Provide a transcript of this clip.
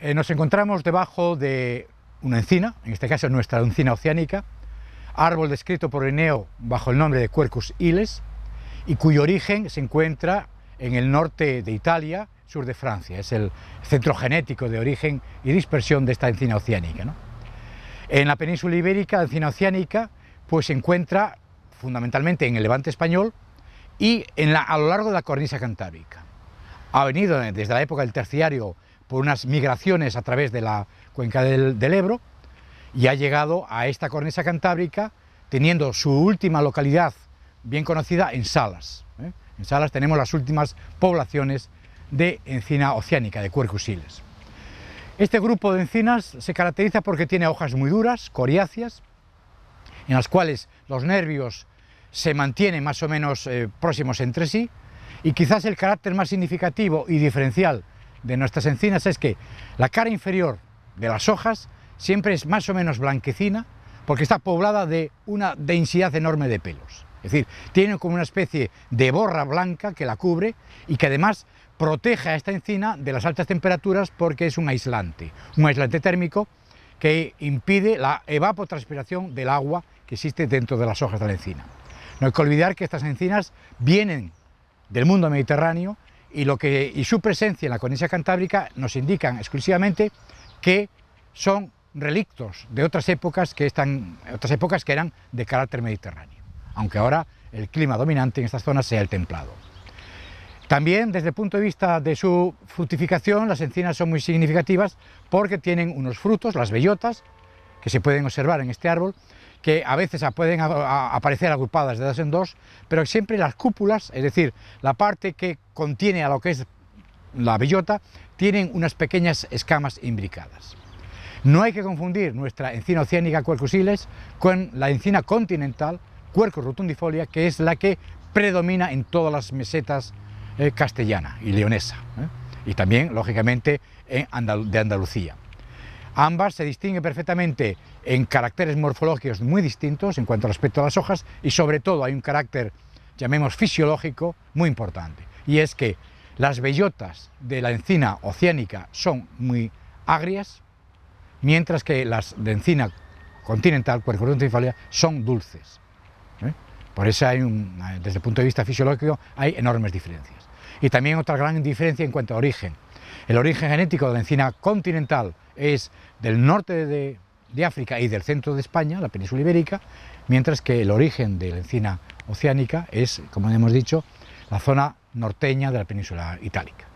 Eh, nos encontramos debajo de una encina, en este caso nuestra encina oceánica, árbol descrito por Eneo bajo el nombre de Quercus iles y cuyo origen se encuentra en el norte de Italia, sur de Francia. Es el centro genético de origen y dispersión de esta encina oceánica. En la península ibérica, la encina oceánica pues, se encuentra fundamentalmente en el levante español y a lo largo de la cornisa cantábrica. Ha venido desde la época del terciario por unas migraciones a través de la cuenca del, Ebro y ha llegado a esta cornisa cantábrica teniendo su última localidad bien conocida en Salas. ¿eh? En Salas tenemos las últimas poblaciones de encina oceánica, de cuercusiles. Este grupo de encinas se caracteriza porque tiene hojas muy duras, coriáceas, en las cuales los nervios se mantienen más o menos eh, próximos entre sí, y quizás el carácter más significativo y diferencial de nuestras encinas es que la cara inferior de las hojas siempre es más o menos blanquecina porque está poblada de una densidad enorme de pelos. Es decir, tiene como una especie de borra blanca que la cubre y que además protege a esta encina de las altas temperaturas porque es un aislante, un aislante térmico que impide la evapotranspiración del agua que existe dentro de las hojas de la encina. No hay que olvidar que estas encinas vienen del mundo mediterráneo y, lo que, y su presencia en la cornisa cantábrica nos indican exclusivamente que son relictos de otras épocas que, están, otras épocas que eran de carácter mediterráneo, aunque ahora el clima dominante en estas zonas sea el templado. También desde el punto de vista de su frutificación... las encinas son muy significativas porque tienen unos frutos, las bellotas, que se pueden observar en este árbol, que a veces pueden aparecer agrupadas de dos en dos, pero siempre las cúpulas, es decir, la parte que contiene a lo que es la bellota, tienen unas pequeñas escamas imbricadas. No hay que confundir nuestra encina oceánica Cuercosiles con la encina continental Quercus rotundifolia, que es la que predomina en todas las mesetas eh, castellana y leonesa, ¿eh? y también, lógicamente, de Andalucía. Ambas se distinguen perfectamente en caracteres morfológicos muy distintos en cuanto al respecto a las hojas y sobre todo hay un carácter, llamemos fisiológico, muy importante. Y es que las bellotas de la encina oceánica son muy agrias, mientras que las de encina continental, Quercus cefalia, son dulces. ¿eh? Por eso hay desde el punto de vista fisiológico hay enormes diferencias. Y también otra gran diferencia en cuanto a origen. El origen genético de la encina continental es del norte de, África y del centro de España, la península ibérica, mientras que el origen de la encina oceánica es, como hemos dicho, la zona norteña de la península itálica.